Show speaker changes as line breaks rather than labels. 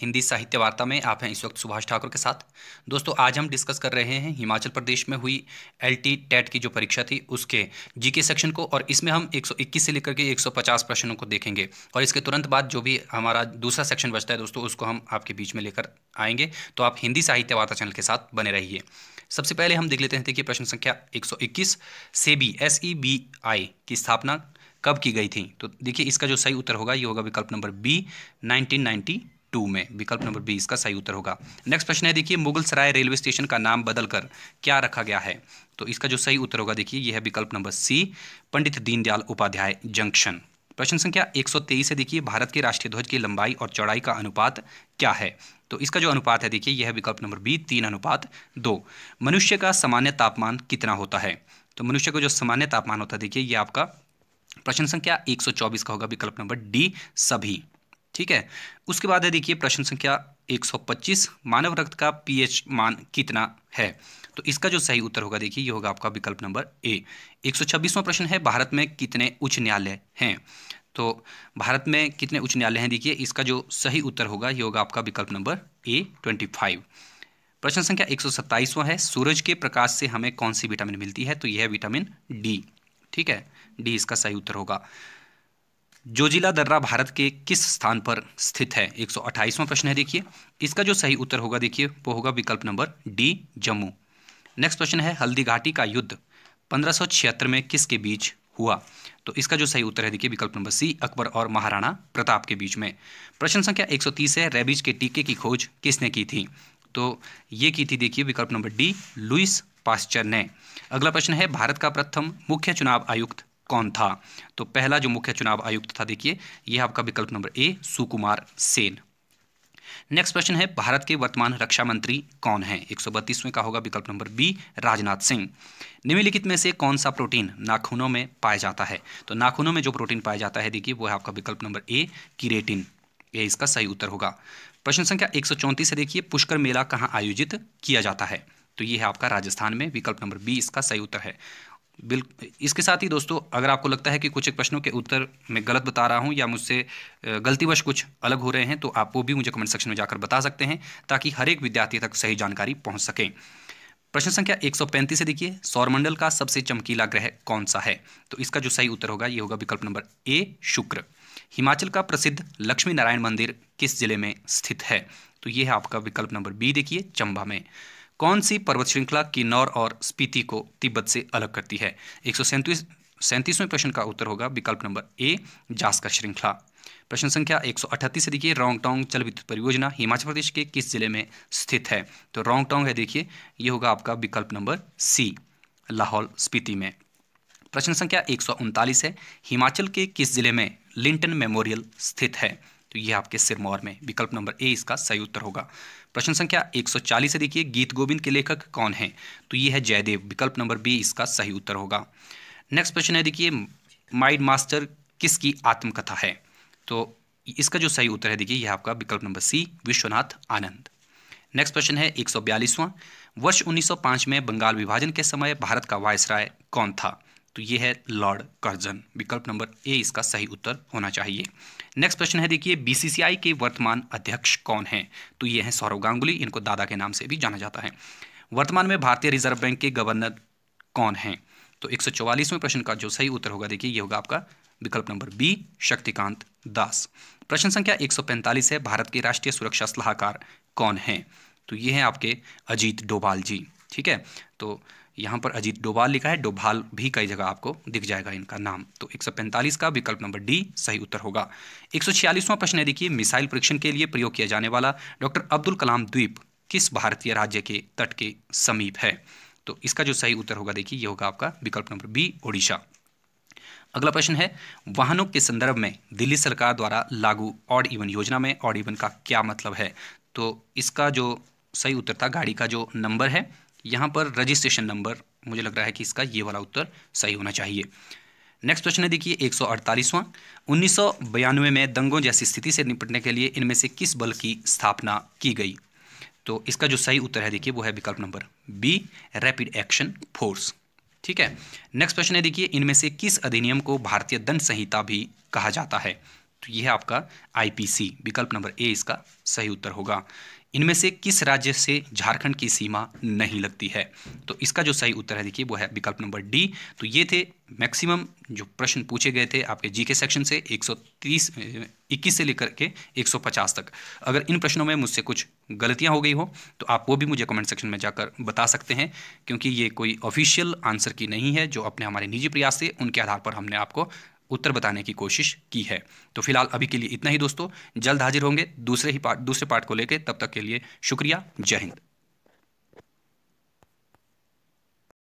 हिंदी साहित्य वार्ता में आप हैं इस वक्त सुभाष ठाकुर के साथ दोस्तों आज हम डिस्कस कर रहे हैं हिमाचल प्रदेश में हुई एल टी टेट की जो परीक्षा थी उसके जीके सेक्शन को और इसमें हम 121 से लेकर के 150 प्रश्नों को देखेंगे और इसके तुरंत बाद जो भी हमारा दूसरा सेक्शन बचता है दोस्तों उसको हम आपके बीच में लेकर आएंगे तो आप हिंदी साहित्य वार्ता चैनल के साथ बने रहिए सबसे पहले हम देख लेते हैं देखिए प्रश्न संख्या एक सौ एस ई बी आई की स्थापना कब की गई थी तो देखिए इसका जो सही उत्तर होगा ये होगा विकल्प नंबर बी नाइनटीन टू में विकल्प नंबर बी इसका सही उत्तर होगा नेक्स्ट प्रश्न है देखिए मुगल सराय रेलवे स्टेशन का नाम बदलकर क्या रखा गया है तो इसका जो सही उत्तर होगा देखिए यह है विकल्प number C Pandit Deendayal Upadhyay junction प्रश्न संख्या 123 है देखिए भारत के राष्ट्रीय ध्वज की लंबाई और चौड़ाई का अनुपात क्या है तो इसका जो अनुपात है देखिए यह विकल्प नंबर बी तीन अनुपात दो मनुष्य का सामान्य तापमान कितना होता है तो मनुष्य का जो सामान्य तापमान होता है देखिए यह आपका प्रश्न संख्या 124 का होगा विकल्प नंबर डी सभी ठीक है उसके बाद है देखिए प्रश्न संख्या 125 मानव रक्त का पीएच मान कितना है तो इसका जो सही उत्तर होगा देखिए ये होगा आपका विकल्प नंबर ए 126वां प्रश्न है भारत में कितने उच्च न्यायालय हैं तो भारत में कितने उच्च न्यायालय हैं देखिए इसका जो सही उत्तर होगा ये होगा आपका विकल्प नंबर ए ट्वेंटी प्रश्न संख्या एक है सूरज के प्रकाश से हमें कौन सी विटामिन मिलती है तो यह है विटामिन डी ठीक है डी इसका सही उत्तर होगा जोजिला दर्रा भारत के किस स्थान पर स्थित है एक प्रश्न है देखिए इसका जो सही उत्तर होगा देखिए वो होगा विकल्प नंबर डी जम्मू नेक्स्ट प्रश्न है हल्दी घाटी का युद्ध पंद्रह में किसके बीच हुआ तो इसका जो सही उत्तर है देखिए विकल्प नंबर सी अकबर और महाराणा प्रताप के बीच में प्रश्न संख्या 130 है रेबीज के टीके की खोज किसने की थी तो ये की थी देखिए विकल्प नंबर डी लुइस पास्चर ने अगला प्रश्न है भारत का प्रथम मुख्य चुनाव आयुक्त कौन था तो पहला जो मुख्य चुनाव आयुक्त था देखिए यह आपका विकल्प number A Sukumar Sen next question है भारत के वर्तमान रक्षा मंत्री कौन है एक का होगा विकल्प नंबर बी राजनाथ सिंह निम्नलिखित में से कौन सा प्रोटीन नाखूनों में पाया जाता है तो नाखूनों में जो प्रोटीन पाया जाता है देखिए वो है आपका विकल्प नंबर ए किरेटिन ये इसका सही उत्तर होगा प्रश्न संख्या एक है देखिए पुष्कर मेला कहाँ आयोजित किया जाता है तो ये है आपका राजस्थान में विकल्प नंबर बी इसका सही उत्तर है बिल इसके साथ ही दोस्तों अगर आपको लगता है कि कुछ एक प्रश्नों के उत्तर मैं गलत बता रहा हूँ या मुझसे गलतीवश कुछ अलग हो रहे हैं तो आप वो भी मुझे कमेंट सेक्शन में जाकर बता सकते हैं ताकि हर एक विद्यार्थी तक सही जानकारी पहुँच सके प्रश्न संख्या 135 से देखिए सौरमंडल का सबसे चमकीला ग्रह कौन सा है तो इसका जो सही उत्तर होगा ये होगा विकल्प नंबर ए शुक्र हिमाचल का प्रसिद्ध लक्ष्मी नारायण मंदिर किस जिले में स्थित है तो ये है आपका विकल्प नंबर बी देखिए चंबा में कौन सी पर्वत श्रृंखला किन्नौर और स्पीति को तिब्बत से अलग करती है एक सौ सैंतीस सैंतीसवें प्रश्न का उत्तर होगा विकल्प नंबर ए जास्कर श्रृंखला प्रश्न संख्या एक सौ से देखिए रोंगटोंग विद्युत परियोजना हिमाचल प्रदेश के किस जिले में स्थित है तो रोंगटोंग है देखिए ये होगा आपका विकल्प नंबर सी लाहौल स्पीति में प्रश्न संख्या एक है हिमाचल के किस जिले में लिंटन मेमोरियल स्थित है तो ये आपके सिरमौर में विकल्प नंबर ए इसका सही उत्तर होगा प्रश्न संख्या 140 से देखिए गीत गोविंद के लेखक कौन हैं तो ये है जयदेव विकल्प नंबर बी इसका सही उत्तर होगा नेक्स्ट प्रश्न है देखिए माइंड मास्टर किसकी आत्मकथा है तो इसका जो सही उत्तर है देखिए यह आपका विकल्प number C Vishwanath Anand next प्रश्न है एक वर्ष 1905 में बंगाल विभाजन के समय भारत का वायसराय कौन था तो ये है लॉर्ड कर्जन विकल्प नंबर ए इसका सही उत्तर होना चाहिए नेक्स्ट प्रश्न है देखिए बीसीसीआई के वर्तमान अध्यक्ष कौन हैं तो ये हैं सौरव गांगुली इनको दादा के नाम से भी जाना जाता है वर्तमान में भारतीय रिजर्व बैंक के गवर्नर कौन हैं तो एक प्रश्न का जो सही उत्तर होगा देखिए ये होगा आपका विकल्प नंबर बी शक्तिकांत दास प्रश्न संख्या एक है भारत के राष्ट्रीय सुरक्षा सलाहकार कौन हैं तो ये हैं आपके अजीत डोभाल जी ठीक है तो यहाँ पर अजीत डोभाल लिखा है डोभाल भी कई जगह आपको दिख जाएगा इनका नाम तो 145 का विकल्प नंबर डी सही उत्तर होगा 146वां प्रश्न है देखिए मिसाइल परीक्षण के लिए प्रयोग किया जाने वाला डॉक्टर अब्दुल कलाम द्वीप किस भारतीय राज्य के तट के समीप है तो इसका जो सही उत्तर होगा देखिए ये होगा आपका विकल्प नंबर बी ओडिशा अगला प्रश्न है वाहनों के संदर्भ में दिल्ली सरकार द्वारा लागू ऑड इवन योजना में ऑड इवन का क्या मतलब है तो इसका जो सही उत्तर था गाड़ी का जो नंबर है यहाँ पर रजिस्ट्रेशन नंबर मुझे लग रहा है कि इसका ये वाला उत्तर सही होना चाहिए नेक्स्ट क्वेश्चन है देखिए एक सौ अड़तालीसवां में दंगों जैसी स्थिति से निपटने के लिए इनमें से किस बल की स्थापना की गई तो इसका जो सही उत्तर है देखिए वो है विकल्प number B rapid action force ठीक है नेक्स्ट क्वेश्चन है देखिए इनमें से किस अधिनियम को भारतीय दंड संहिता भी कहा जाता है तो यह है आपका आईपीसी विकल्प नंबर ए इसका सही उत्तर होगा इनमें से किस राज्य से झारखंड की सीमा नहीं लगती है तो इसका जो सही उत्तर है देखिए वो है विकल्प नंबर डी तो ये थे मैक्सिमम जो प्रश्न पूछे गए थे आपके जीके सेक्शन से 130 21 से लेकर के 150 तक अगर इन प्रश्नों में मुझसे कुछ गलतियां हो गई हो तो आप वो भी मुझे कमेंट सेक्शन में जाकर बता सकते हैं क्योंकि ये कोई ऑफिशियल आंसर की नहीं है जो अपने हमारे निजी प्रयास से उनके आधार पर हमने आपको उत्तर बताने की कोशिश की है तो फिलहाल अभी के लिए इतना ही दोस्तों जल्द हाजिर होंगे दूसरे ही पार्ट दूसरे पार्ट को लेकर तब तक के लिए शुक्रिया जय हिंद